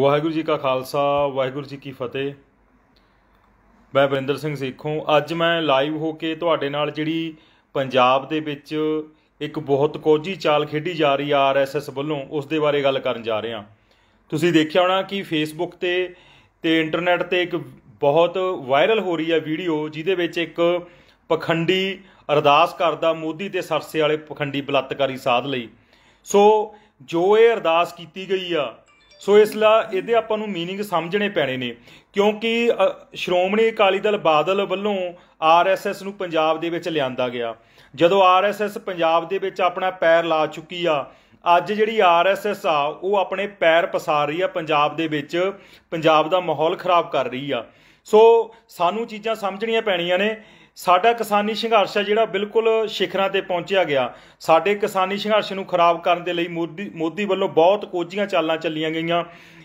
ਵਾਹਿਗੁਰੂ ਜੀ ਕਾ ਖਾਲਸਾ ਵਾਹਿਗੁਰੂ ਜੀ ਕੀ ਫਤਿਹ ਮੈਂ ਬਰਿੰਦਰ ਸਿੰਘ ਸੇਖੋਂ ਅੱਜ ਮੈਂ ਲਾਈਵ ਹੋ ਕੇ ਤੁਹਾਡੇ ਨਾਲ ਜਿਹੜੀ ਪੰਜਾਬ ਦੇ ਵਿੱਚ ਇੱਕ ਬਹੁਤ ਕੋਝੀ ਚਾਲ ਖੇਡੀ ਜਾ ਰਹੀ ਆ ਆਰਐਸਐਸ ਵੱਲੋਂ ਉਸ ਦੇ ਬਾਰੇ ਗੱਲ ਕਰਨ ਜਾ ਰਿਹਾ ਹਾਂ ਤੁਸੀਂ ਦੇਖਿਆ ਹੋਣਾ ਕਿ ਫੇਸਬੁੱਕ ਤੇ ਤੇ ਇੰਟਰਨੈਟ ਤੇ ਇੱਕ ਬਹੁਤ ਵਾਇਰਲ ਹੋ ਰਹੀ ਹੈ ਵੀਡੀਓ ਜਿਹਦੇ ਵਿੱਚ ਇੱਕ ਪਖੰਡੀ ਅਰਦਾਸ ਕਰਦਾ ਮੋਦੀ ਤੇ ਸਰਸੇ ਵਾਲੇ ਪਖੰਡੀ ਬਲਤਕਾਰੀ ਸਾਧ ਲਈ ਸੋ ਜੋ ਇਹ ਅਰਦਾਸ ਕੀਤੀ ਗਈ ਆ ਸੋ ਇਸ ਲਈ ਇਹਦੇ ਆਪਾਂ ਨੂੰ मीनिंग ਸਮਝਣੇ ਪੈਣੇ ਨੇ ਕਿਉਂਕਿ ਸ਼੍ਰੋਮਣੀ ਅਕਾਲੀ ਦਲ ਬਾਦਲ ਵੱਲੋਂ ਆਰਐਸਐਸ ਨੂੰ ਪੰਜਾਬ ਦੇ ਵਿੱਚ ਲਿਆਂਦਾ ਗਿਆ ਜਦੋਂ ਆਰਐਸਐਸ ਪੰਜਾਬ ਦੇ ਵਿੱਚ ਆਪਣਾ ਪੈਰ ਲਾ ਚੁੱਕੀ ਆ ਅੱਜ ਜਿਹੜੀ ਆਰਐਸਐਸ ਆ ਉਹ ਆਪਣੇ ਪੈਰ ਪਸਾਰ ਰਹੀ ਆ ਪੰਜਾਬ ਦੇ ਵਿੱਚ ਪੰਜਾਬ ਦਾ ਮਾਹੌਲ ਖਰਾਬ ਕਰ ਰਹੀ ਆ ਸੋ ਸਾਨੂੰ ਚੀਜ਼ਾਂ ਸਮਝਣੀਆਂ ਪੈਣੀਆਂ ਨੇ ਸਾਡਾ ਕਿਸਾਨੀ ਸੰਘਰਸ਼ ਹੈ ਜਿਹੜਾ ਬਿਲਕੁਲ ਸ਼ਿਖਰਾਂ ਤੇ ਪਹੁੰਚਿਆ ਗਿਆ ਸਾਡੇ ਕਿਸਾਨੀ ਸੰਘਰਸ਼ ਨੂੰ ਖਰਾਬ ਕਰਨ ਦੇ ਲਈ ਮੋਦੀ ਮੋਦੀ ਵੱਲੋਂ ਬਹੁਤ ਕੋਝੀਆਂ ਚਾਲਾਂ ਚੱਲੀਆਂ ਗਈਆਂ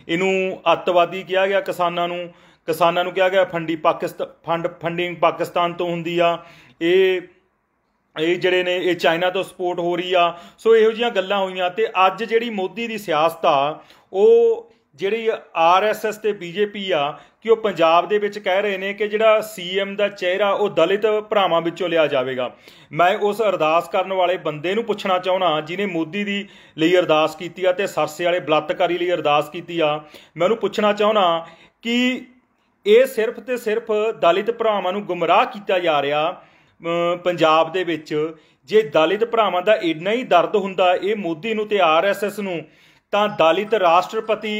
ਇਹਨੂੰ ਅੱਤਵਾਦੀ ਕਿਹਾ ਗਿਆ ਕਿਸਾਨਾਂ ਨੂੰ ਕਿਸਾਨਾਂ ਨੂੰ ਕਿਹਾ ਗਿਆ ਫੰਡੀ ਪਾਕਿਸਤਾਨ ਫੰਡ ਫੰਡਿੰਗ ਪਾਕਿਸਤਾਨ ਤੋਂ ਹੁੰਦੀ ਆ ਇਹ ਇਹ ਜਿਹੜੇ ਨੇ ਇਹ ਚਾਈਨਾ ਤੋਂ ਸਪੋਰਟ ਹੋ ਰਹੀ ਆ ਸੋ ਇਹੋ ਜੀਆਂ ਗੱਲਾਂ ਹੋਈਆਂ ਤੇ ਅੱਜ ਜਿਹੜੀ ਮੋਦੀ ਦੀ ਸਿਆਸਤ ਆ ਉਹ ਜਿਹੜੀ ਆਰਐਸਐਸ ਤੇ ਬੀਜੇਪੀ ਆ ਕਿ ਉਹ ਪੰਜਾਬ ਦੇ ਵਿੱਚ ਕਹਿ ਰਹੇ ਨੇ ਕਿ ਜਿਹੜਾ ਸੀਐਮ ਦਾ ਚਿਹਰਾ ਉਹ ਦਲਿਤ ਭਰਾਵਾਂ ਵਿੱਚੋਂ ਲਿਆ ਜਾਵੇਗਾ ਮੈਂ ਉਸ ਅਰਦਾਸ ਕਰਨ ਵਾਲੇ ਬੰਦੇ ਨੂੰ ਪੁੱਛਣਾ ਚਾਹਣਾ ਜਿਨੇ ਮੋਦੀ ਦੀ ਲਈ ਅਰਦਾਸ ਕੀਤੀ ਆ ਤੇ ਸਰਸੇ ਵਾਲੇ ਬਲਤਕਾਰੀ ਲਈ ਅਰਦਾਸ ਕੀਤੀ ਆ ਮੈਂ ਉਹਨੂੰ ਪੁੱਛਣਾ ਚਾਹਣਾ ਕਿ ਇਹ ਸਿਰਫ ਤੇ ਸਿਰਫ ਦਲਿਤ ਭਰਾਵਾਂ ਨੂੰ ਗੁੰਮਰਾਹ ਕੀਤਾ ਜਾ ਰਿਹਾ ਪੰਜਾਬ ਦੇ ਵਿੱਚ ਜੇ ਦਲਿਤ ਭਰਾਵਾਂ ਦਾ ਇੰਨਾ ਹੀ ਦਰਦ ਹੁੰਦਾ ਇਹ ਮੋਦੀ ਨੂੰ ਤੇ ਆਰਐਸਐਸ ਨੂੰ ਤਾਂ ਦਲਿਤ ਰਾਸ਼ਟਰਪਤੀ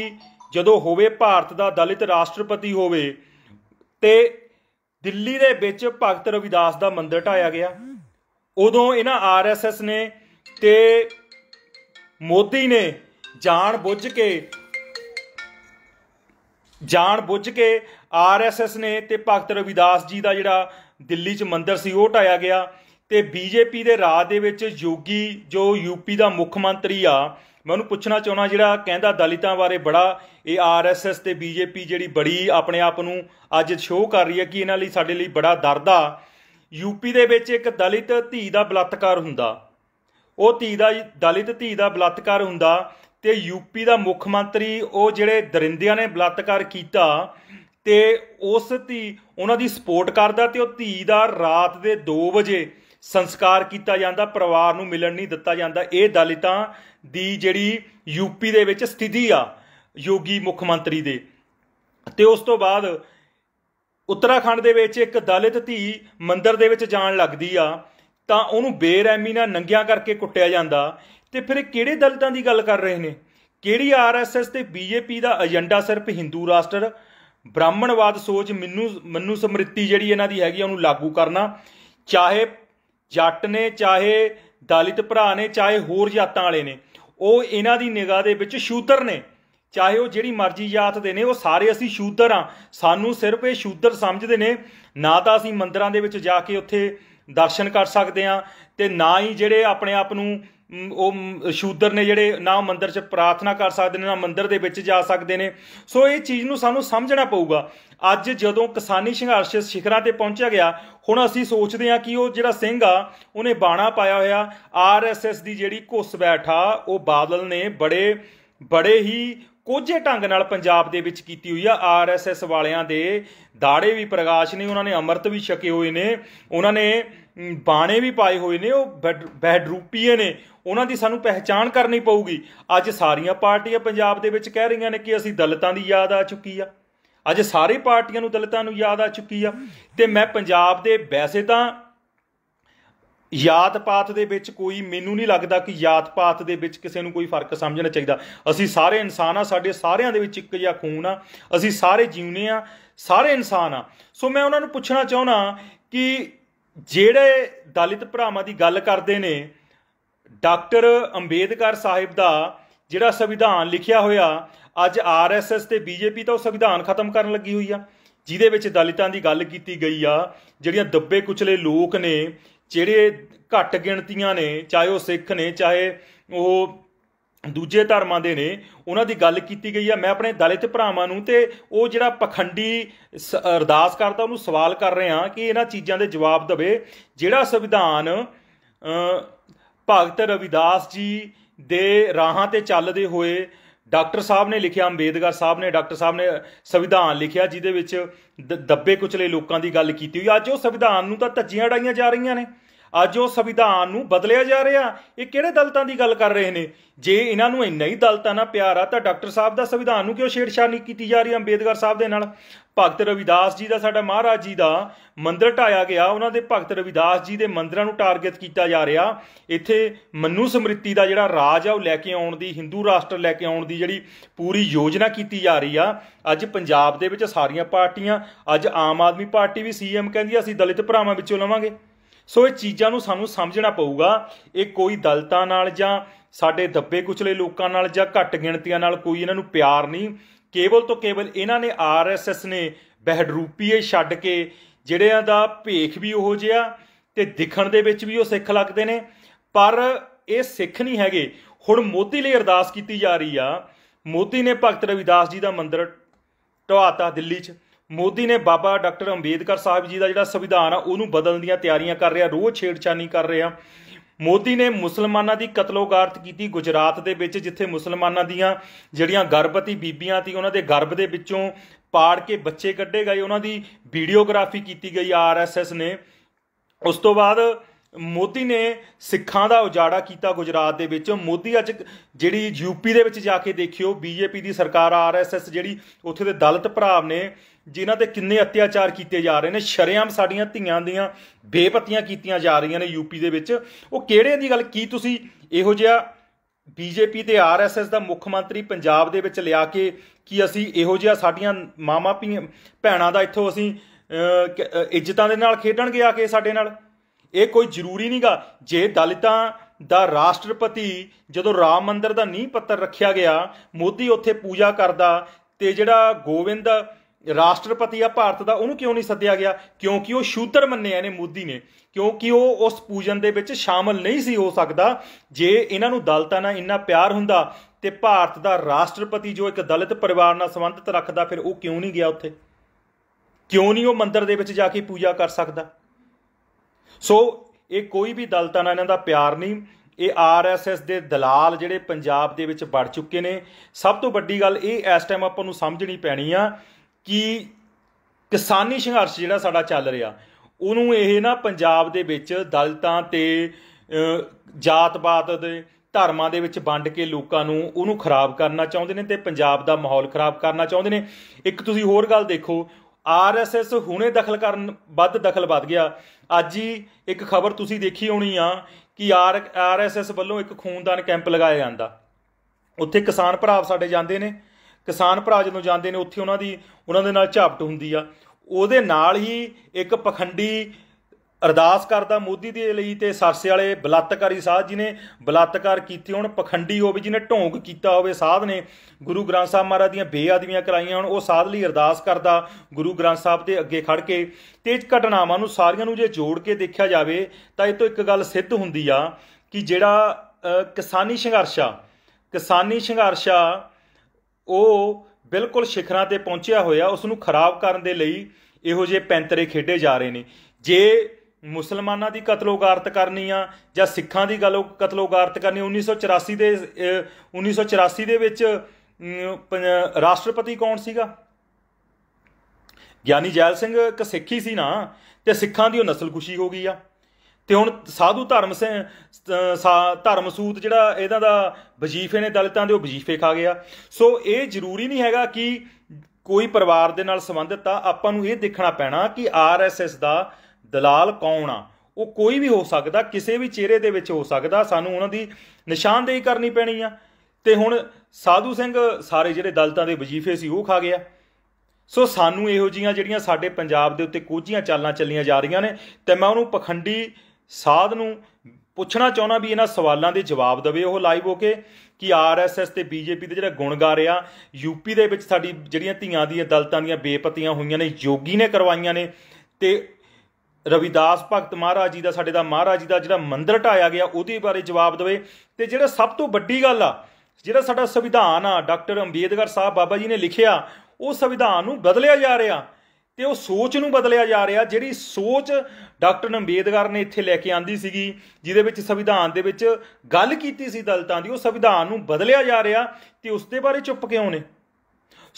ਜਦੋਂ ਹੋਵੇ ਭਾਰਤ ਦਾ ਦਲਿਤ ਰਾਸ਼ਟਰਪਤੀ ਹੋਵੇ ਤੇ ਦਿੱਲੀ ਦੇ ਵਿੱਚ ਭਗਤ ਰਵਿਦਾਸ ਦਾ ਮੰਦਿਰ ਢਾਇਆ ਗਿਆ ਉਦੋਂ ਇਹਨਾਂ ਆਰਐਸਐਸ ਨੇ ਤੇ ਮੋਦੀ ਨੇ ਜਾਣ ਬੁੱਝ ਕੇ ਜਾਣ ਬੁੱਝ ਕੇ ਆਰਐਸਐਸ ਨੇ ਤੇ ਭਗਤ ਰਵਿਦਾਸ ਜੀ ਦਾ ਜਿਹੜਾ ਦਿੱਲੀ 'ਚ ਮੰਦਿਰ ਸੀ ਉਹ ਢਾਇਆ ਗਿਆ ਤੇ ਬੀਜੇਪੀ ਦੇ ਰਾਜ ਦੇ ਵਿੱਚ ਯੋਗੀ ਜੋ ਯੂਪੀ ਦਾ ਮੁੱਖ ਮੰਤਰੀ ਆ ਮੈਂ ਉਹਨੂੰ ਪੁੱਛਣਾ ਚਾਹੁੰਦਾ ਜਿਹੜਾ ਕਹਿੰਦਾ ਦਲਿਤਾਂ ਬਾਰੇ ਬੜਾ ਇਹ ਆਰਐਸਐਸ ਤੇ ਬੀਜੇਪੀ ਜਿਹੜੀ ਬੜੀ ਆਪਣੇ ਆਪ ਨੂੰ ਅੱਜ ਸ਼ੋਅ ਕਰ ਰਹੀ ਹੈ ਕਿ ਇਹਨਾਂ ਲਈ ਸਾਡੇ ਲਈ ਬੜਾ ਦਰਦ ਆ ਯੂਪੀ ਦੇ ਵਿੱਚ ਇੱਕ ਦਲਿਤ ਧੀ ਦਾ ਬਲਾਤਕਾਰ ਹੁੰਦਾ ਉਹ ਧੀ ਦਾ ਦਲਿਤ ਧੀ ਦਾ ਬਲਾਤਕਾਰ ਹੁੰਦਾ ਤੇ ਯੂਪੀ ਦਾ ਮੁੱਖ ਮੰਤਰੀ ਉਹ ਜਿਹੜੇ ਦਰਿੰਦਿਆਂ ਨੇ ਬਲਾਤਕਾਰ ਕੀਤਾ ਤੇ ਉਸ ਧੀ ਉਹਨਾਂ ਦੀ ਸਪੋਰਟ ਕਰਦਾ ਤੇ ਉਹ ਧੀ ਦਾ ਰਾਤ ਦੇ 2 ਵਜੇ ਸੰਸਕਾਰ ਕੀਤਾ ਜਾਂਦਾ ਪਰਿਵਾਰ ਨੂੰ ਮਿਲਣ ਨਹੀਂ ਦਿੱਤਾ ਜਾਂਦਾ ਇਹ ਦਲਿਤਾਂ ਦੀ ਜਿਹੜੀ ਯੂਪੀ ਦੇ ਵਿੱਚ ਸਥਿਤੀ ਆ ਯੋਗੀ ਮੁੱਖ ਮੰਤਰੀ ਦੇ ਤੇ ਉਸ ਤੋਂ ਬਾਅਦ ਉੱਤਰਾਖੰਡ ਦੇ ਵਿੱਚ ਇੱਕ ਦਲਿਤ ਧੀ ਮੰਦਰ ਦੇ ਵਿੱਚ ਜਾਣ ਲੱਗਦੀ ਆ ਤਾਂ ਉਹਨੂੰ ਬੇਰਹਿਮੀ ਨਾਲ ਨੰਗਿਆਂ ਕਰਕੇ ਕੁੱਟਿਆ ਜਾਂਦਾ ਤੇ ਫਿਰ ਕਿਹੜੇ ਦਲਤਾਂ ਦੀ ਗੱਲ ਕਰ ਰਹੇ ਨੇ ਕਿਹੜੀ ਆਰਐਸਐਸ ਤੇ ਬੀਜੇਪੀ ਦਾ ਏਜੰਡਾ ਸਿਰਫ ਹਿੰਦੂ ਰਾਸ਼ਟਰ ਬ੍ਰਾਹਮਣਵਾਦ ਸੋਚ ਮੈਨੂੰ ਮੈਨੂੰ ਸਮ੍ਰਿਤੀ ਜਿਹੜੀ ਇਹਨਾਂ ਦੀ ਹੈਗੀ ਉਹਨੂੰ ਲਾਗੂ ਕਰਨਾ ਚਾਹੇ ਜੱਟ ਨੇ ਚਾਹੇ ਦਲਿਤ ਭਰਾ ਨੇ ਚਾਹੇ ਹੋਰ ਜਾਤਾਂ ਵਾਲੇ ਨੇ ਉਹ ਇਹਨਾਂ ਦੀ ਨਿਗਾਹ ਦੇ ਵਿੱਚ ਸ਼ੂਦਰ ਨੇ ਚਾਹੇ ਉਹ ਜਿਹੜੀ ਮਰਜ਼ੀ ਜਾਤ ਦੇ ਨੇ ਉਹ ਸਾਰੇ ਅਸੀਂ ਸ਼ੂਦਰ ਆ ਸਾਨੂੰ ਸਿਰਫ ਇਹ ਸ਼ੂਦਰ ਸਮਝਦੇ ਨੇ ਨਾ ਤਾਂ ਅਸੀਂ ਮੰਦਰਾਂ ਦੇ ਵਿੱਚ ਜਾ ਕੇ ਉੱਥੇ ਦਰਸ਼ਨ ਕਰ ਸਕਦੇ ਆ ਤੇ ਨਾ ਹੀ ਜਿਹੜੇ ਆਪਣੇ ਆਪ ਨੂੰ ਉਹ ਸ਼ੂਦਰ ਨੇ ਜਿਹੜੇ ਨਾ ਮੰਦਿਰ 'ਚ ਪ੍ਰਾਰਥਨਾ ਕਰ ਸਕਦੇ ਨੇ ਨਾ ਮੰਦਿਰ ਦੇ ਵਿੱਚ ਜਾ ਸਕਦੇ ਨੇ ਸੋ ਇਹ ਚੀਜ਼ ਨੂੰ ਸਾਨੂੰ ਸਮਝਣਾ ਪਊਗਾ ਅੱਜ ਜਦੋਂ ਕਿਸਾਨੀ ਸੰਘਰਸ਼ ਸਿਖਰਾਂ ਤੇ ਪਹੁੰਚਿਆ ਗਿਆ ਹੁਣ ਅਸੀਂ ਸੋਚਦੇ ਹਾਂ ਕਿ ਉਹ ਜਿਹੜਾ ਸਿੰਘ ਆ ਉਹਨੇ ਬਾਣਾ ਪਾਇਆ ਹੋਇਆ ਆਰਐਸਐਸ ਦੀ ਜਿਹੜੀ ਘੁੱਸ ਬੈਠਾ ਉਹ ਬਾਦਲ ਨੇ ਬੜੇ ਬੜੇ ਹੀ ਕੋਝੇ ਢੰਗ ਨਾਲ ਪੰਜਾਬ ਦੇ ਵਿੱਚ ਕੀਤੀ ਹੋਈ ਆ ਆਰਐਸਐਸ ਵਾਲਿਆਂ ਦੇ ਦਾੜੇ ਵੀ ਪ੍ਰਗਾਸ਼ ਨੇ ਉਹਨਾਂ ਨੇ ਅਮਰਤ ਵੀ ਛਕੇ ਹੋਏ ਨੇ ਉਹਨਾਂ ਨੇ ਬਾਣੇ ਵੀ ਪਾਏ ਹੋਏ ਨੇ ਉਹ ਰੂਪੀਏ ਨੇ ਉਹਨਾਂ ਦੀ ਸਾਨੂੰ ਪਹਿਚਾਣ ਕਰਨੀ ਪਊਗੀ ਅੱਜ ਸਾਰੀਆਂ ਪਾਰਟੀਆਂ ਪੰਜਾਬ ਦੇ ਵਿੱਚ ਕਹਿ ਰਹੀਆਂ ਨੇ ਕਿ ਅਸੀਂ ਦਲਿਤਾਂ ਦੀ ਯਾਦ ਆ ਚੁੱਕੀ ਆ ਅੱਜ ਸਾਰੇ ਪਾਰਟੀਆਂ ਨੂੰ ਦਲਿਤਾਂ ਨੂੰ ਯਾਦ ਆ ਚੁੱਕੀ ਆ ਤੇ ਮੈਂ ਪੰਜਾਬ ਦੇ ਵੈਸੇ ਤਾਂ ਯਾਤ ਪਾਤ ਦੇ ਵਿੱਚ ਕੋਈ ਮੈਨੂੰ ਨਹੀਂ ਲੱਗਦਾ ਕਿ ਯਾਤ ਪਾਤ ਦੇ ਵਿੱਚ ਕਿਸੇ ਨੂੰ ਕੋਈ ਫਰਕ ਸਮਝਣਾ ਚਾਹੀਦਾ ਅਸੀਂ ਸਾਰੇ ਇਨਸਾਨ ਆ ਸਾਡੇ ਸਾਰਿਆਂ ਦੇ ਵਿੱਚ ਇੱਕ ਜਿਹਾ ਖੂਨ ਆ ਅਸੀਂ ਸਾਰੇ ਜੀਵਨੇ ਆ ਸਾਰੇ ਇਨਸਾਨ ਆ ਸੋ ਮੈਂ ਉਹਨਾਂ ਨੂੰ ਪੁੱਛਣਾ ਚਾਹਣਾ ਕਿ ਜਿਹੜੇ ਦਲਿਤ ਭਰਾਵਾਂ ਦੀ ਗੱਲ ਕਰਦੇ ਨੇ ਡਾਕਟਰ ਅੰਬੇਦਕਰ ਸਾਹਿਬ ਦਾ ਜਿਹੜਾ ਸੰਵਿਧਾਨ ਲਿਖਿਆ ਹੋਇਆ ਅੱਜ ਆਰਐਸਐਸ ਤੇ ਬੀਜੇਪੀ ਤਾਂ ਉਹ ਸੰਵਿਧਾਨ ਖਤਮ ਕਰਨ ਲੱਗੀ ਹੋਈ ਆ ਜਿਹਦੇ ਵਿੱਚ ਦਲਿਤਾਂ ਦੀ ਗੱਲ ਕੀਤੀ ਗਈ ਆ ਜਿਹੜੀਆਂ ਦੱਬੇ ਕੁਚਲੇ ਲੋਕ ਨੇ ਜਿਹੜੇ ਘੱਟ ਗਿਣਤੀਆਂ ਨੇ ਚਾਹੇ ਉਹ ਸਿੱਖ ਨੇ ਚਾਹੇ ਉਹ ਦੂਜੇ ਧਰਮਾਂ ਦੇ ਨੇ ਉਹਨਾਂ ਦੀ ਗੱਲ ਕੀਤੀ ਗਈ ਆ ਮੈਂ ਆਪਣੇ ਦਲਿਤ ਭਰਾਵਾਂ ਨੂੰ ਤੇ ਉਹ ਜਿਹੜਾ ਪਖੰਡੀ ਅਰਦਾਸ ਕਰਦਾ ਉਹਨੂੰ ਸਵਾਲ ਕਰ ਰਿਹਾ ਕਿ ਇਹਨਾਂ ਚੀਜ਼ਾਂ ਦੇ ਜਵਾਬ ਦਵੇ ਜਿਹੜਾ ਸੰਵਿਧਾਨ ਭਗਤ ਰਵਿਦਾਸ ਜੀ ਦੇ ਰਾਹਾਂ ਤੇ ਚੱਲਦੇ ਹੋਏ ਡਾਕਟਰ ਸਾਹਿਬ ਨੇ ਲਿਖਿਆ ਅੰਬੇਦਕਰ ਸਾਹਿਬ ਨੇ ਡਾਕਟਰ ਸਾਹਿਬ ਨੇ ਸੰਵਿਧਾਨ ਲਿਖਿਆ ਜਿਹਦੇ ਵਿੱਚ ਦੱਬੇ ਕੁਚਲੇ ਲੋਕਾਂ ਦੀ ਗੱਲ ਕੀਤੀ ਹੋਈ ਅੱਜ ਉਹ ਸੰਵਿਧਾਨ ਨੂੰ ਤਾਂ ਧੱਜੀਆਂ ਡਾਈਆਂ ਜਾ ਰਹੀਆਂ ਨੇ ਅੱਜ ਉਹ ਸੰਵਿਧਾਨ ਨੂੰ ਬਦਲਿਆ ਜਾ ਰਿਹਾ ਇਹ ਕਿਹੜੇ ਦਲਤਾਂ ਦੀ ਗੱਲ ਕਰ ਰਹੇ ਨੇ ਜੇ ਇਹਨਾਂ ਨੂੰ ਇੰਨਾ ਹੀ ਦਲਤਾਂ ਨਾਲ ਪਿਆਰ ਆ ਤਾਂ ਡਾਕਟਰ ਸਾਹਿਬ ਦਾ ਸੰਵਿਧਾਨ ਨੂੰ ਕਿਉਂ ਛੇੜਛਾੜ ਨਹੀਂ ਕੀਤੀ ਜਾ ਰਹੀ ਅੰਬੇਦਕਰ ਸਾਹਿਬ ਦੇ ਨਾਲ ਭਗਤ ਰਵਿਦਾਸ ਜੀ ਦਾ ਸਾਡਾ ਮਹਾਰਾਜ ਜੀ ਦਾ ਮੰਦਰ ਢਾਇਆ ਗਿਆ ਉਹਨਾਂ ਦੇ ਭਗਤ ਰਵਿਦਾਸ ਜੀ ਦੇ ਮੰਦਰਾਂ ਨੂੰ ਟਾਰਗੇਟ ਕੀਤਾ ਜਾ ਰਿਹਾ ਇੱਥੇ ਮੰਨੂ ਸਮ੍ਰਿਤੀ ਦਾ ਜਿਹੜਾ ਰਾਜ ਆ ਉਹ ਲੈ ਕੇ ਆਉਣ ਦੀ ਹਿੰਦੂ ਰਾਸ਼ਟਰ ਲੈ ਕੇ ਆਉਣ ਦੀ ਜਿਹੜੀ ਪੂਰੀ ਯੋਜਨਾ ਕੀਤੀ ਜਾ ਰਹੀ ਆ ਅੱਜ ਪੰਜਾਬ ਦੇ ਵਿੱਚ ਸਾਰੀਆਂ ਪਾਰਟੀਆਂ ਅੱਜ ਆਮ ਆਦਮੀ ਪਾਰਟੀ ਵੀ ਸੀਐਮ ਕਹਿੰਦੀ ਅਸੀਂ ਦਲਿਤ ਭਰਾਵਾਂ ਵਿੱਚੋਂ ਲਵਾਂਗੇ ਸੋ ਇਹ ਚੀਜ਼ਾਂ ਨੂੰ ਸਾਨੂੰ ਸਮਝਣਾ ਪਊਗਾ ਇਹ ਕੋਈ ਦਲਤਾਂ ਨਾਲ ਜਾਂ ਸਾਡੇ ਦੱਬੇ ਕੁਚਲੇ ਲੋਕਾਂ ਨਾਲ ਜਾਂ ਘੱਟ ਗਿਣਤੀਆਂ ਨਾਲ ਕੋਈ ਇਹਨਾਂ ਨੂੰ ਪਿਆਰ ਨਹੀਂ ਕੇਵਲ ਤੋਂ ਕੇਵਲ ਇਹਨਾਂ ਨੇ ਆਰਐਸਐਸ ਨੇ ਬਹਿਡਰੂਪੀਏ ਛੱਡ ਕੇ ਜਿਹੜਿਆਂ ਦਾ ਭੇਖ ਵੀ ਉਹੋ ਜਿਹਾ ਤੇ ਦਿਖਣ ਦੇ ਵਿੱਚ ਵੀ ਉਹ ਸਿੱਖ ਲੱਗਦੇ ਨੇ ਪਰ ਇਹ ਸਿੱਖ ਨਹੀਂ ਹੈਗੇ ਹੁਣ ਮੋਦੀ ਲਈ ਅਰਦਾਸ ਕੀਤੀ ਜਾ ਰਹੀ ਆ ਮੋਦੀ ਨੇ ਭਗਤ ਰਵਿਦਾਸ ਜੀ ਦਾ ਮੰਦਿਰ ਢਵਾਤਾ ਦਿੱਲੀ 'ਚ ਮੋਦੀ ਨੇ ਬਾਬਾ ਡਾਕਟਰ ਅੰਬੇਦਕਰ ਸਾਹਿਬ ਜੀ ਦਾ ਜਿਹੜਾ ਸੰਵਿਧਾਨ ਆ ਉਹਨੂੰ ਬਦਲਣ ਦੀਆਂ ਤਿਆਰੀਆਂ ਕਰ ਰਿਹਾ ਰੋਜ਼ ਛੇੜਛਾਨੀ ਕਰ ਰਿਹਾ ਮੋਦੀ ਨੇ ਮੁਸਲਮਾਨਾਂ ਦੀ ਕਤਲੋਗਾਰਤ ਕੀਤੀ ਗੁਜਰਾਤ ਦੇ ਵਿੱਚ ਜਿੱਥੇ ਮੁਸਲਮਾਨਾਂ ਦੀਆਂ ਜਿਹੜੀਆਂ ਗਰਭਵਤੀ ਬੀਬੀਆਂ ਸੀ ਉਹਨਾਂ ਦੇ ਗਰਭ ਦੇ ਵਿੱਚੋਂ ਪਾੜ ਕੇ ਬੱਚੇ ਕੱਢੇ ਗਏ ਉਹਨਾਂ ਦੀ ਵੀਡੀਓਗ੍ਰਾਫੀ ਕੀਤੀ ਗਈ ਆਰਐਸਐਸ ਨੇ ਉਸ ਤੋਂ ਬਾਅਦ ਮੋਦੀ ਨੇ ਸਿੱਖਾਂ ਦਾ ਉਜਾੜਾ ਕੀਤਾ ਗੁਜਰਾਤ ਦੇ ਵਿੱਚ ਮੋਦੀ ਅੱਜ ਜਿਹੜੀ ਯੂਪੀ ਦੇ ਵਿੱਚ ਜਾ ਕੇ ਦੇਖਿਓ ਬੀਜੇਪੀ ਦੀ ਸਰਕਾਰ ਆਰਐਸਐਸ ਜਿਹੜੀ ਉੱਥੇ ਦੇ ਦਲਿਤ ਭਰਾਵ ਨੇ ਜਿਨ੍ਹਾਂ ਤੇ ਕਿੰਨੇ ਅਤਿਆਚਾਰ ਕੀਤੇ ਜਾ ਰਹੇ ਨੇ ਸ਼ਰਿਆਮ ਸਾਡੀਆਂ ਧੀਆਂ ਦੀਆਂ ਬੇਪਤੀਆਂ ਕੀਤੀਆਂ ਜਾ ਰਹੀਆਂ ਨੇ ਯੂਪੀ ਦੇ ਵਿੱਚ ਉਹ ਕਿਹੜੇ ਦੀ ਗੱਲ ਕੀ ਤੁਸੀਂ ਇਹੋ ਜਿਹਾ ਬੀਜੇਪੀ ਤੇ ਆਰਐਸਐਸ ਦਾ ਮੁੱਖ ਮੰਤਰੀ ਪੰਜਾਬ ਦੇ ਵਿੱਚ ਲਿਆ ਕੇ ਕਿ ਅਸੀਂ ਇਹੋ ਜਿਹਾ ਸਾਡੀਆਂ ਮਾਮਾ ਭੈਣਾਂ ਦਾ ਇੱਥੋਂ ਅਸੀਂ ਇੱਜ਼ਤਾਂ ਦੇ ਨਾਲ ਖੇਡਣਗੇ ਆ ਕੇ ਸਾਡੇ ਨਾਲ ਇਹ ਕੋਈ ਜ਼ਰੂਰੀ ਨਹੀਂਗਾ ਜੇ ਦਲਿਤਾਂ ਦਾ ਰਾਸ਼ਟਰਪਤੀ ਜਦੋਂ ਰਾਮ ਮੰਦਿਰ ਦਾ ਨੀਂਹ ਪੱਤਰ ਰੱਖਿਆ ਗਿਆ ਮੋਦੀ ਉੱਥੇ ਪੂਜਾ ਕਰਦਾ ਤੇ ਜਿਹੜਾ ਗੋਵਿੰਦ ਰਾਸ਼ਟਰਪਤੀ ਆ ਭਾਰਤ ਦਾ ਉਹਨੂੰ ਕਿਉਂ ਨਹੀਂ ਸੱਦਿਆ ਗਿਆ ਕਿਉਂਕਿ ਉਹ ਸ਼ੂਦਰ ਮੰਨਿਆ ਨੇ ਮੋਦੀ ਨੇ ਕਿਉਂਕਿ ਉਹ ਉਸ ਪੂਜਨ ਦੇ ਵਿੱਚ ਸ਼ਾਮਲ ਨਹੀਂ ਸੀ ਹੋ ਸਕਦਾ ਜੇ ਇਹਨਾਂ ਨੂੰ ਦਲਤਾਂ ਨਾਲ ਇੰਨਾ ਪਿਆਰ ਹੁੰਦਾ ਤੇ ਭਾਰਤ ਦਾ ਰਾਸ਼ਟਰਪਤੀ ਜੋ ਇੱਕ ਦਲਿਤ ਪਰਿਵਾਰ ਨਾਲ ਸੰਬੰਧਿਤ ਰੱਖਦਾ ਫਿਰ ਉਹ ਕਿਉਂ ਨਹੀਂ ਗਿਆ ਉੱਥੇ ਕਿਉਂ ਨਹੀਂ ਉਹ ਮੰਦਿਰ ਦੇ ਵਿੱਚ ਜਾ ਕੇ ਪੂਜਾ ਕਰ ਸਕਦਾ ਸੋ ਇਹ ਕੋਈ ਵੀ ਦਲਤਾਂ ਨਾਲ ਇਹਨਾਂ ਦਾ ਪਿਆਰ ਨਹੀਂ ਇਹ ਆਰਐਸਐਸ ਦੇ ਦਲਾਲ ਜਿਹੜੇ ਪੰਜਾਬ ਦੇ ਵਿੱਚ ਵੜ ਚੁੱਕੇ ਨੇ ਸਭ ਤੋਂ ਵੱਡੀ ਗੱਲ ਇਹ ਇਸ ਟਾਈਮ ਆਪਾਂ ਨੂੰ ਸਮਝਣੀ ਪੈਣੀ ਆ ਕਿ ਕਿਸਾਨੀ ਸੰਘਰਸ਼ ਜਿਹੜਾ ਸਾਡਾ ਚੱਲ ਰਿਹਾ ਉਹਨੂੰ ਇਹ ਨਾ ਪੰਜਾਬ ਦੇ ਵਿੱਚ ਦਲਤਾਂ ਤੇ ਜਾਤ-ਪਾਤ ਦੇ ਧਰਮਾਂ ਦੇ ਵਿੱਚ ਵੰਡ ਕੇ ਲੋਕਾਂ ਨੂੰ ਉਹਨੂੰ ਖਰਾਬ ਕਰਨਾ ਚਾਹੁੰਦੇ ਨੇ ਤੇ ਪੰਜਾਬ ਦਾ ਮਾਹੌਲ ਖਰਾਬ ਕਰਨਾ ਚਾਹੁੰਦੇ ਨੇ ਇੱਕ ਤੁਸੀਂ ਹੋਰ ਗੱਲ ਦੇਖੋ ਆਰਐਸਐਸ ਹੁਣੇ ਦਖਲ ਕਰਨ ਵੱਧ ਦਖਲ ਵੱਧ ਗਿਆ ਅੱਜ ਹੀ ਇੱਕ ਖਬਰ ਤੁਸੀਂ ਦੇਖੀ ਹੋਣੀ ਆ ਕਿ ਆਰ ਆਰਐਸਐਸ ਵੱਲੋਂ ਇੱਕ ਖੂਨਦਾਨ ਕੈਂਪ ਲਗਾਇਆ ਜਾਂਦਾ ਉੱਥੇ ਕਿਸਾਨ ਭਰਾ ਸਾਡੇ ਜਾਂਦੇ ਨੇ ਕਿਸਾਨ ਭਰਾ ਜਦੋਂ ਜਾਂਦੇ ਨੇ ਉੱਥੇ ਉਹਨਾਂ ਦੀ ਉਹਨਾਂ ਦੇ ਨਾਲ ਝਾਪਟ ਹੁੰਦੀ ਆ ਉਹਦੇ ਨਾਲ ਹੀ ਇੱਕ ਪਖੰਡੀ ਅਰਦਾਸ ਕਰਦਾ ਮੋਦੀ ਦੇ ਲਈ ਤੇ ਸਰਸੇ ਵਾਲੇ ਬਲਤਕਾਰੀ ਸਾਧ ਜੀ ਨੇ ਬਲਤਕਾਰ ਕੀਤੇ ਹੁਣ ਪਖੰਡੀ ਹੋਵੇ ਜਿਹਨੇ ਢੋਂਗ ਕੀਤਾ ਹੋਵੇ ਸਾਧ ਨੇ ਗੁਰੂ ਗ੍ਰੰਥ ਸਾਹਿਬ ਮਹਾਰਾਜ ਦੀਆਂ ਬੇਅਦਬੀਆਂ ਕਰਾਈਆਂ ਹੁਣ ਉਹ ਸਾਧ ਲਈ ਅਰਦਾਸ ਕਰਦਾ ਗੁਰੂ ਗ੍ਰੰਥ ਸਾਹਿਬ ਦੇ ਅੱਗੇ ਖੜ ਕੇ ਤੇਜ ਘਟਨਾਵਾਂ ਨੂੰ ਸਾਰੀਆਂ ਨੂੰ ਜੇ ਜੋੜ ਕੇ ਦੇਖਿਆ ਜਾਵੇ ਤਾਂ ਇਹ ਤੋਂ ਇੱਕ ਗੱਲ ਸਿੱਧ ਹੁੰਦੀ ਆ ਕਿ ਜਿਹੜਾ ਕਿਸਾਨੀ ਸੰਘਰਸ਼ ਆ ਕਿਸਾਨੀ ਸੰਘਰਸ਼ ਆ ਉਹ ਬਿਲਕੁਲ ਸਿਖਰਾਂ ਤੇ ਪਹੁੰਚਿਆ ਹੋਇਆ ਉਸ ਨੂੰ ਖਰਾਬ ਕਰਨ ਦੇ ਲਈ ਇਹੋ ਜਿਹੇ ਪੈਂਤਰੇ ਖੇਡੇ ਜਾ ਰਹੇ ਨੇ ਜੇ ਮੁਸਲਮਾਨਾਂ ਦੀ ਕਤਲੋਗਾਰਤ ਕਰਨੀ ਆ ਜਾਂ ਸਿੱਖਾਂ ਦੀ ਗੱਲ ਕਤਲੋਗਾਰਤ ਕਰਨੀ 1984 ਦੇ 1984 ਦੇ ਵਿੱਚ ਰਾਸ਼ਟਰਪਤੀ ਕੌਣ ਸੀਗਾ ਗਿਆਨੀ ਜੈਲ ਸਿੰਘ ਇੱਕ ਸਿੱਖੀ ਸੀ ਨਾ ਤੇ ਸਿੱਖਾਂ ਦੀ ਉਹ ਨਸਲ ਖੁਸ਼ੀ ਹੋ ਗਈ ਆ ਤੇ ਹੁਣ ਸਾਧੂ ਧਰਮ ਸਿੰਘ ਧਰਮਸੂਤ ਜਿਹੜਾ ਇਹਨਾਂ ਦਾ ਵਜੀਫੇ ਨੇ ਦਲਿਤਾਂ ਦੇ ਉਹ ਵਜੀਫੇ ਖਾ ਗਿਆ ਸੋ ਇਹ ਜ਼ਰੂਰੀ ਨਹੀਂ ਹੈਗਾ ਕਿ ਕੋਈ ਪਰਿਵਾਰ ਦੇ ਨਾਲ ਸੰਬੰਧਿਤ ਆ ਆਪਾਂ ਨੂੰ ਇਹ ਦੇਖਣਾ ਪੈਣਾ ਕਿ ਆਰਐਸਐਸ ਦਾ ਦਲਾਲ ਕੌਣ ਆ ਉਹ ਕੋਈ ਵੀ ਹੋ ਸਕਦਾ ਕਿਸੇ ਵੀ ਚਿਹਰੇ ਦੇ ਵਿੱਚ ਹੋ ਸਕਦਾ ਸਾਨੂੰ ਉਹਨਾਂ ਦੀ ਨਿਸ਼ਾਨਦੇਹੀ ਕਰਨੀ ਪੈਣੀ ਆ ਤੇ ਹੁਣ ਸਾਧੂ ਸਿੰਘ ਸਾਰੇ ਜਿਹੜੇ ਦਲਤਾਂ ਦੇ ਵਜੀਫੇ ਸੀ ਉਹ ਖਾ ਗਿਆ ਸੋ ਸਾਨੂੰ ਇਹੋ ਜੀਆਂ ਜਿਹੜੀਆਂ ਸਾਡੇ ਪੰਜਾਬ ਦੇ ਉੱਤੇ ਕੋਝੀਆਂ ਚਾਲਾਂ ਚੱਲੀਆਂ ਜਾ ਰਹੀਆਂ ਨੇ ਤੇ ਮੈਂ ਉਹਨੂੰ ਪਖੰਡੀ ਸਾਧ ਨੂੰ ਪੁੱਛਣਾ ਚਾਹੁੰਦਾ ਵੀ ਇਹਨਾਂ ਸਵਾਲਾਂ ਦੇ ਜਵਾਬ ਦਵੇ ਉਹ ਲਾਈਵ ਹੋ ਕੇ ਕਿ ਆਰਐਸਐਸ ਤੇ ਬੀਜੇਪੀ ਦੇ ਜਿਹੜਾ ਗੁਣ ਗਾ ਰਿਆ ਯੂਪੀ ਦੇ ਵਿੱਚ ਸਾਡੀ ਜਿਹੜੀਆਂ ਧੀਆਂ ਦੀਆਂ ਦਲਤਾਂ ਦੀਆਂ ਬੇਪਤੀਆਂ ਹੋਈਆਂ ਨੇ ਯੋਗੀ ਨੇ ਕਰਵਾਈਆਂ ਨੇ ਤੇ ਰਵਿਦਾਸ ਭਗਤ ਮਹਾਰਾਜ ਜੀ ਦਾ ਸਾਡੇ ਦਾ ਮਹਾਰਾਜ ਜੀ ਦਾ ਜਿਹੜਾ ਮੰਦਿਰ ਢਾਇਆ ਗਿਆ ਉਹਦੇ ਬਾਰੇ ਜਵਾਬ ਦਵੇ ਤੇ ਜਿਹੜਾ ਸਭ ਤੋਂ ਵੱਡੀ ਗੱਲ ਆ ਜਿਹੜਾ ਸਾਡਾ ਸੰਵਿਧਾਨ ਆ ਡਾਕਟਰ ਅੰਬੇਦਕਰ ਸਾਹਿਬ ਬਾਬਾ ਜੀ ਨੇ ਲਿਖਿਆ ਉਹ ਸੰਵਿਧਾਨ ਨੂੰ ਬਦਲਿਆ ਜਾ ਰਿਹਾ ਤੇ ਉਹ ਸੋਚ ਨੂੰ ਬਦਲਿਆ ਜਾ ਰਿਹਾ ਜਿਹੜੀ ਸੋਚ ਡਾਕਟਰ ਅੰਬੇਦਕਰ ਨੇ ਇੱਥੇ ਲੈ ਕੇ ਆਂਦੀ ਸੀਗੀ ਜਿਹਦੇ ਵਿੱਚ ਸੰਵਿਧਾਨ ਦੇ ਵਿੱਚ ਗੱਲ ਕੀਤੀ ਸੀ ਦਲਤਾਂ ਦੀ ਉਹ ਸੰਵਿਧਾਨ ਨੂੰ ਬਦਲਿਆ ਜਾ ਰਿਹਾ ਤੇ ਉਸ ਦੇ ਬਾਰੇ ਚੁੱਪ ਕਿਉਂ ਨੇ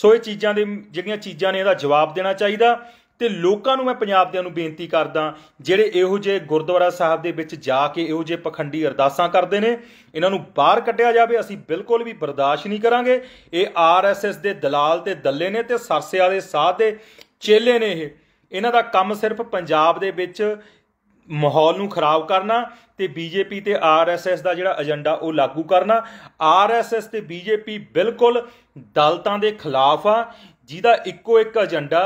ਸੋ ਇਹ ਚੀਜ਼ਾਂ ਦੇ ਜਿਹੜੀਆਂ ਚੀਜ਼ਾਂ ਨੇ ਇਹਦਾ ਜਵਾਬ ਦੇਣਾ ਚਾਹੀਦਾ ਤੇ ਲੋਕਾਂ ਨੂੰ ਮੈਂ ਪੰਜਾਬ ਦੇਆਂ ਨੂੰ ਬੇਨਤੀ ਕਰਦਾ ਜਿਹੜੇ ਇਹੋ ਜਿਹੇ ਗੁਰਦੁਆਰਾ ਸਾਹਿਬ ਦੇ ਵਿੱਚ ਜਾ ਕੇ ਇਹੋ ਜਿਹੇ ਪਖੰਡੀ ਅਰਦਾਸਾਂ ਕਰਦੇ ਨੇ ਇਹਨਾਂ ਨੂੰ ਬਾਹਰ ਕੱਢਿਆ ਜਾਵੇ ਅਸੀਂ ਬਿਲਕੁਲ ਵੀ ਬਰਦਾਸ਼ਤ ਨਹੀਂ ਕਰਾਂਗੇ ਇਹ ਆਰਐਸਐਸ ਦੇ ਦਲਾਲ ਤੇ ਦੱਲੇ ਨੇ ਤੇ ਸਰਸਿਆ ਦੇ ਸਾਥ ਦੇ ਚੇਲੇ ਨੇ ਇਹ ਇਹਨਾਂ ਦਾ ਕੰਮ ਸਿਰਫ ਪੰਜਾਬ ਦੇ ਵਿੱਚ ਮਾਹੌਲ ਨੂੰ ਖਰਾਬ ਕਰਨਾ ਤੇ ਬੀਜੇਪੀ ਤੇ ਆਰਐਸਐਸ ਦਾ ਜਿਹੜਾ ਏਜੰਡਾ ਉਹ ਲਾਗੂ ਕਰਨਾ ਆਰਐਸਐਸ ਤੇ ਬੀਜੇਪੀ ਬਿਲਕੁਲ ਦਲਤਾਂ ਦੇ ਖਿਲਾਫ ਆ ਜਿਹਦਾ ਇੱਕੋ ਇੱਕ ਏਜੰਡਾ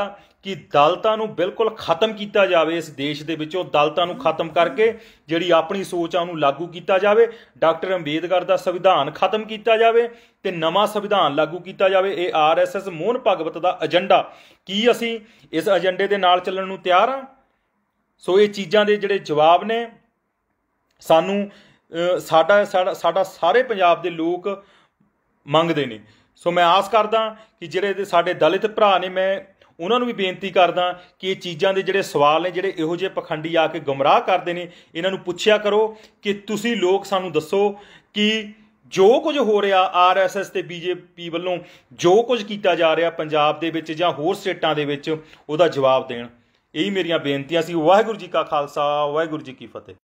ਕਿ ਦਲਤਾਂ ਨੂੰ ਬਿਲਕੁਲ ਖਤਮ ਕੀਤਾ ਜਾਵੇ ਇਸ ਦੇਸ਼ ਦੇ ਵਿੱਚੋਂ ਦਲਤਾਂ ਨੂੰ ਖਤਮ ਕਰਕੇ ਜਿਹੜੀ ਆਪਣੀ ਸੋਚ ਆ ਉਹਨੂੰ ਲਾਗੂ ਕੀਤਾ ਜਾਵੇ ਡਾਕਟਰ ਅੰਬੇਦਕਰ ਦਾ ਸੰਵਿਧਾਨ ਖਤਮ ਕੀਤਾ ਜਾਵੇ ਤੇ ਨਵਾਂ ਸੰਵਿਧਾਨ ਲਾਗੂ ਕੀਤਾ ਜਾਵੇ ਇਹ ਆਰਐਸਐਸ ਮੋਹਨ ਭਗਵਤ ਦਾ ਏਜੰਡਾ ਕੀ ਅਸੀਂ ਇਸ ਏਜੰਡੇ ਦੇ ਨਾਲ ਚੱਲਣ ਨੂੰ ਤਿਆਰ ਆ ਸੋ ਇਹ ਚੀਜ਼ਾਂ ਦੇ ਜਿਹੜੇ ਜਵਾਬ ਨੇ ਸਾਨੂੰ ਸਾਡਾ ਸਾਡਾ ਸਾਰੇ ਪੰਜਾਬ ਦੇ ਲੋਕ ਮੰਗਦੇ ਨੇ ਸੋ ਮੈਂ ਆਸ ਕਰਦਾ ਕਿ ਜਿਹੜੇ ਸਾਡੇ ਦਲਿਤ ਭਰਾ ਨੇ ਮੈਂ ਉਹਨਾਂ ਨੂੰ ਵੀ ਬੇਨਤੀ ਕਰਦਾ ਕਿ ਇਹ ਚੀਜ਼ਾਂ ਦੇ ਜਿਹੜੇ ਸਵਾਲ ਨੇ ਜਿਹੜੇ ਇਹੋ ਜਿਹੇ ਪਖੰਡੀ ਆ ਕੇ ਗੁੰਮਰਾਹ ਕਰਦੇ ਨੇ ਇਹਨਾਂ ਨੂੰ ਪੁੱਛਿਆ ਕਰੋ ਕਿ ਤੁਸੀਂ ਲੋਕ ਸਾਨੂੰ ਦੱਸੋ ਕਿ ਜੋ ਕੁਝ ਹੋ ਰਿਹਾ ਆਰਐਸਐਸ ਤੇ ਬੀਜੇਪੀ ਵੱਲੋਂ ਜੋ ਕੁਝ ਕੀਤਾ ਜਾ ਰਿਹਾ ਪੰਜਾਬ ਦੇ ਵਿੱਚ ਜਾਂ ਹੋਰ ਸਟੇਟਾਂ ਦੇ ਵਿੱਚ ਉਹਦਾ ਜਵਾਬ ਦੇਣ ਇਹੀ ਮੇਰੀਆਂ ਬੇਨਤੀਆਂ ਸੀ ਵਾਹਿਗੁਰੂ ਜੀ ਕਾ ਖਾਲਸਾ ਵਾਹਿਗੁਰੂ ਜੀ ਕੀ ਫਤਿਹ